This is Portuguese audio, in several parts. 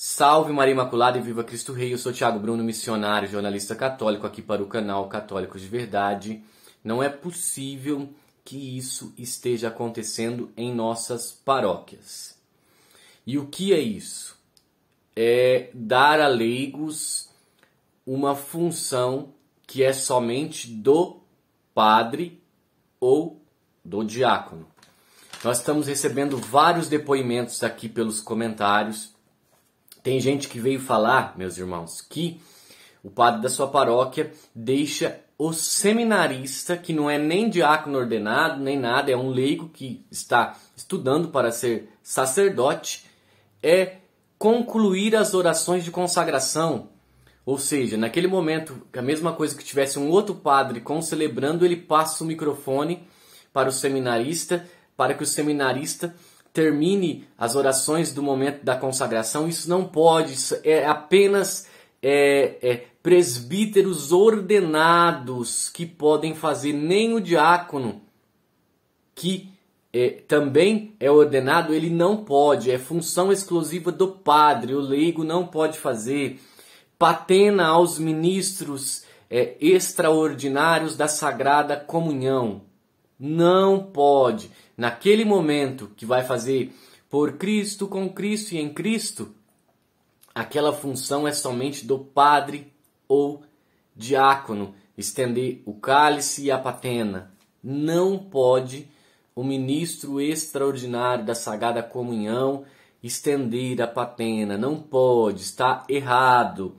Salve Maria Imaculada e Viva Cristo Rei, eu sou Tiago Bruno, missionário, jornalista católico aqui para o canal Católicos de Verdade. Não é possível que isso esteja acontecendo em nossas paróquias. E o que é isso? É dar a leigos uma função que é somente do padre ou do diácono. Nós estamos recebendo vários depoimentos aqui pelos comentários tem gente que veio falar, meus irmãos, que o padre da sua paróquia deixa o seminarista, que não é nem diácono ordenado, nem nada, é um leigo que está estudando para ser sacerdote, é concluir as orações de consagração. Ou seja, naquele momento, a mesma coisa que tivesse um outro padre concelebrando, ele passa o microfone para o seminarista, para que o seminarista termine as orações do momento da consagração. Isso não pode, isso é apenas é, é, presbíteros ordenados que podem fazer, nem o diácono, que é, também é ordenado, ele não pode, é função exclusiva do padre, o leigo não pode fazer. Patena aos ministros é, extraordinários da Sagrada Comunhão. Não pode. Naquele momento que vai fazer por Cristo, com Cristo e em Cristo, aquela função é somente do padre ou diácono estender o cálice e a patena. Não pode o ministro extraordinário da Sagrada Comunhão estender a patena. Não pode, está errado.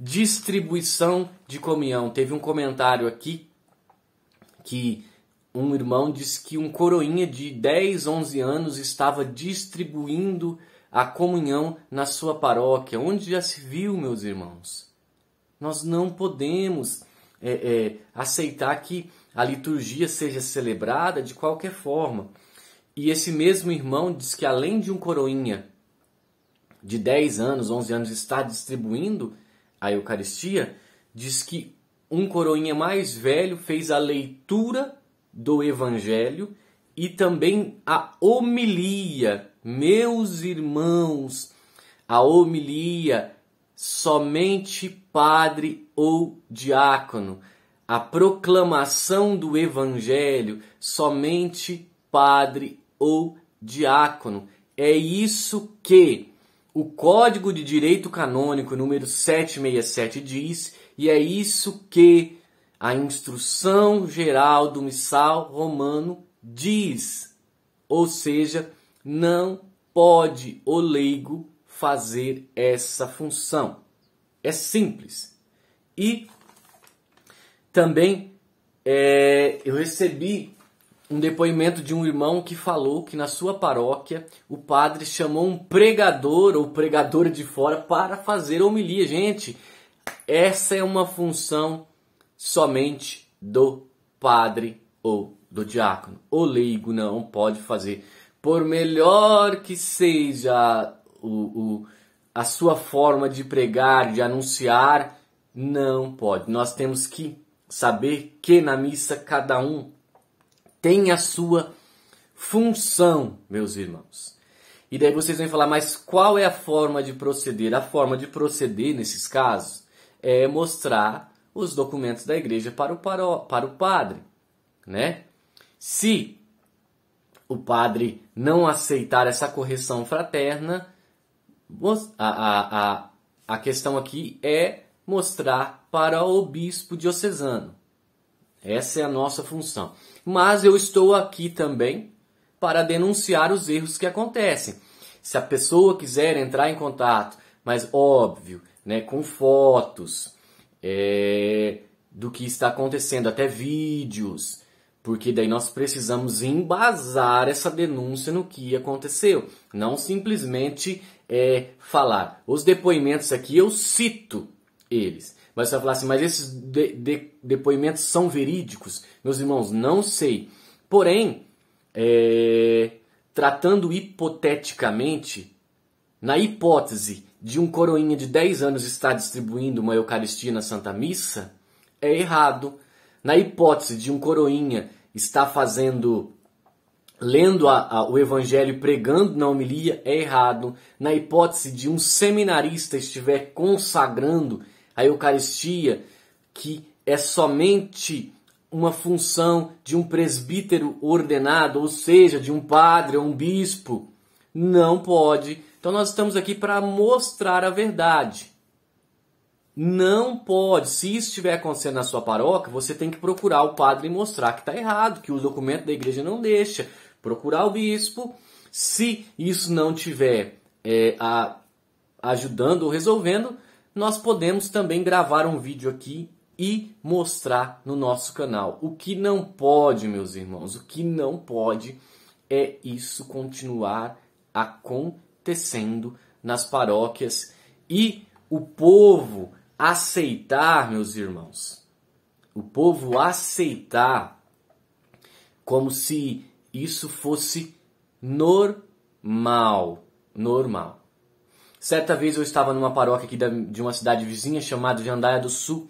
Distribuição de comunhão. Teve um comentário aqui que um irmão diz que um coroinha de 10, 11 anos estava distribuindo a comunhão na sua paróquia. Onde já se viu, meus irmãos? Nós não podemos é, é, aceitar que a liturgia seja celebrada de qualquer forma. E esse mesmo irmão diz que além de um coroinha de 10 anos, 11 anos estar distribuindo a Eucaristia, diz que um coroinha mais velho fez a leitura do Evangelho e também a homilia. Meus irmãos, a homilia somente padre ou diácono. A proclamação do evangelho somente padre ou diácono. É isso que o Código de Direito Canônico número 767 diz, e é isso que a instrução geral do missal romano diz, ou seja, não pode o leigo fazer essa função. É simples. E também é, eu recebi um depoimento de um irmão que falou que na sua paróquia o padre chamou um pregador ou pregadora de fora para fazer homilia. Gente, essa é uma função somente do padre ou do diácono. O leigo não pode fazer. Por melhor que seja o, o, a sua forma de pregar, de anunciar, não pode. Nós temos que saber que na missa cada um tem a sua função, meus irmãos. E daí vocês vão falar, mas qual é a forma de proceder? A forma de proceder nesses casos é mostrar os documentos da igreja para o, paro, para o padre, né? Se o padre não aceitar essa correção fraterna, a, a, a questão aqui é mostrar para o bispo diocesano. Essa é a nossa função. Mas eu estou aqui também para denunciar os erros que acontecem. Se a pessoa quiser entrar em contato, mas óbvio, né, com fotos, é, do que está acontecendo, até vídeos, porque daí nós precisamos embasar essa denúncia no que aconteceu, não simplesmente é, falar. Os depoimentos aqui eu cito eles, mas você vai falar assim, mas esses de, de, depoimentos são verídicos? Meus irmãos, não sei. Porém, é, tratando hipoteticamente, na hipótese de um coroinha de 10 anos estar distribuindo uma Eucaristia na Santa Missa é errado. Na hipótese de um coroinha estar fazendo, lendo a, a, o Evangelho e pregando na homilia, é errado. Na hipótese de um seminarista estiver consagrando a Eucaristia, que é somente uma função de um presbítero ordenado, ou seja, de um padre ou um bispo, não pode. Então nós estamos aqui para mostrar a verdade. Não pode. Se isso estiver acontecendo na sua paróquia, você tem que procurar o padre e mostrar que está errado, que o documento da igreja não deixa. Procurar o bispo. Se isso não tiver é, a, ajudando ou resolvendo, nós podemos também gravar um vídeo aqui e mostrar no nosso canal. O que não pode, meus irmãos, o que não pode é isso continuar acontecendo nas paróquias e o povo aceitar, meus irmãos, o povo aceitar como se isso fosse normal, normal. Certa vez eu estava numa paróquia aqui de uma cidade vizinha chamada Jandaia do Sul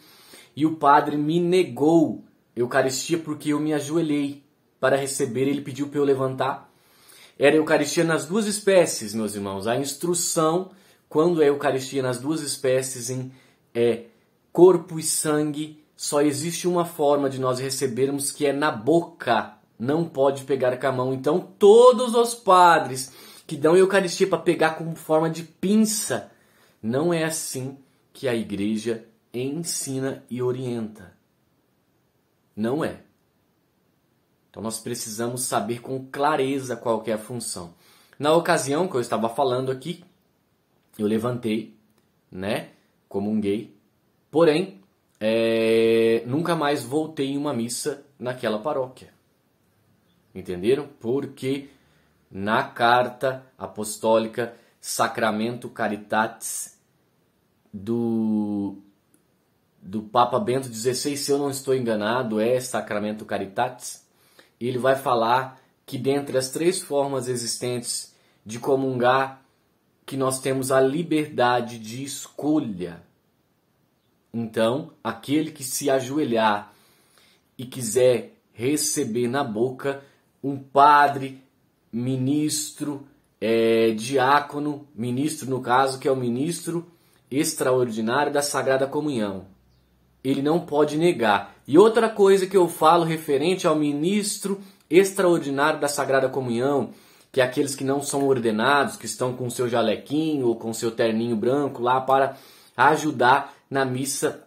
e o padre me negou Eucaristia porque eu me ajoelhei para receber, ele pediu para eu levantar era a Eucaristia nas duas espécies, meus irmãos. A instrução, quando é Eucaristia nas duas espécies, em é, corpo e sangue, só existe uma forma de nós recebermos que é na boca. Não pode pegar com a mão. Então, todos os padres que dão Eucaristia para pegar com forma de pinça, não é assim que a igreja ensina e orienta. Não é. Então nós precisamos saber com clareza qual é a função. Na ocasião que eu estava falando aqui, eu levantei, né? Comunguei. Porém, é, nunca mais voltei em uma missa naquela paróquia. Entenderam? Porque na carta apostólica Sacramento Caritatis do do Papa Bento XVI, se eu não estou enganado, é Sacramento Caritatis e ele vai falar que dentre as três formas existentes de comungar, que nós temos a liberdade de escolha. Então, aquele que se ajoelhar e quiser receber na boca um padre, ministro, é, diácono, ministro no caso, que é o ministro extraordinário da Sagrada Comunhão ele não pode negar. E outra coisa que eu falo referente ao ministro extraordinário da Sagrada Comunhão, que é aqueles que não são ordenados, que estão com seu jalequinho ou com seu terninho branco lá para ajudar na missa,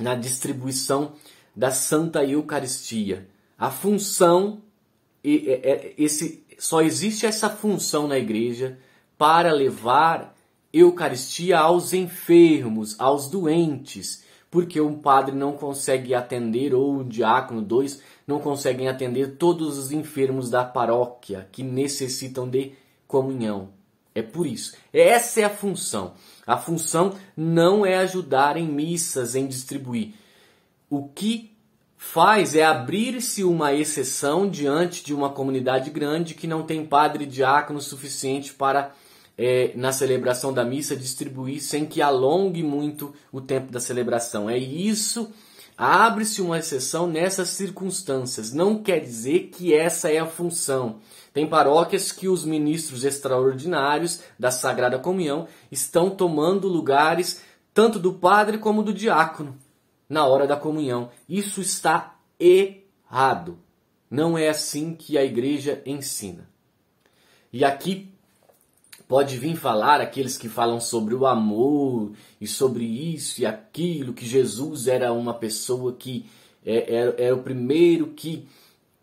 na distribuição da Santa Eucaristia. A função, esse, só existe essa função na igreja para levar Eucaristia aos enfermos, aos doentes porque um padre não consegue atender, ou um diácono, dois, não conseguem atender todos os enfermos da paróquia que necessitam de comunhão. É por isso. Essa é a função. A função não é ajudar em missas, em distribuir. O que faz é abrir-se uma exceção diante de uma comunidade grande que não tem padre diácono suficiente para é, na celebração da missa distribuir sem que alongue muito o tempo da celebração. É isso. Abre-se uma exceção nessas circunstâncias. Não quer dizer que essa é a função. Tem paróquias que os ministros extraordinários da Sagrada Comunhão estão tomando lugares tanto do padre como do diácono na hora da comunhão. Isso está errado. Não é assim que a igreja ensina. E aqui Pode vir falar aqueles que falam sobre o amor e sobre isso e aquilo, que Jesus era uma pessoa que era, é, era é, é o primeiro que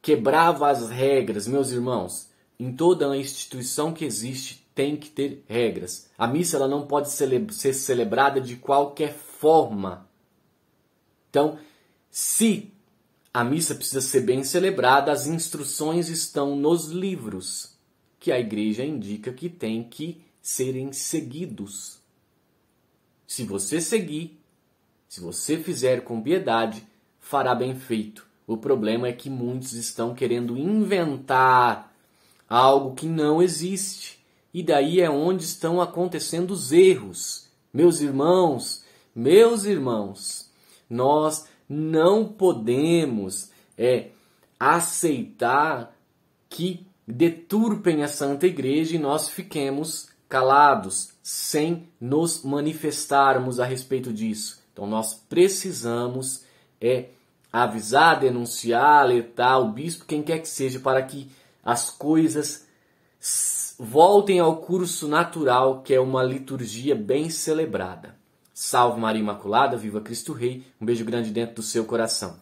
quebrava as regras. Meus irmãos, em toda a instituição que existe tem que ter regras. A missa ela não pode ser celebrada de qualquer forma. Então, se a missa precisa ser bem celebrada, as instruções estão nos livros que a igreja indica que tem que serem seguidos. Se você seguir, se você fizer com piedade, fará bem feito. O problema é que muitos estão querendo inventar algo que não existe. E daí é onde estão acontecendo os erros. Meus irmãos, meus irmãos, nós não podemos é aceitar que deturpem a Santa Igreja e nós fiquemos calados, sem nos manifestarmos a respeito disso. Então nós precisamos é avisar, denunciar, alertar o bispo, quem quer que seja, para que as coisas voltem ao curso natural, que é uma liturgia bem celebrada. Salve Maria Imaculada, viva Cristo Rei. Um beijo grande dentro do seu coração.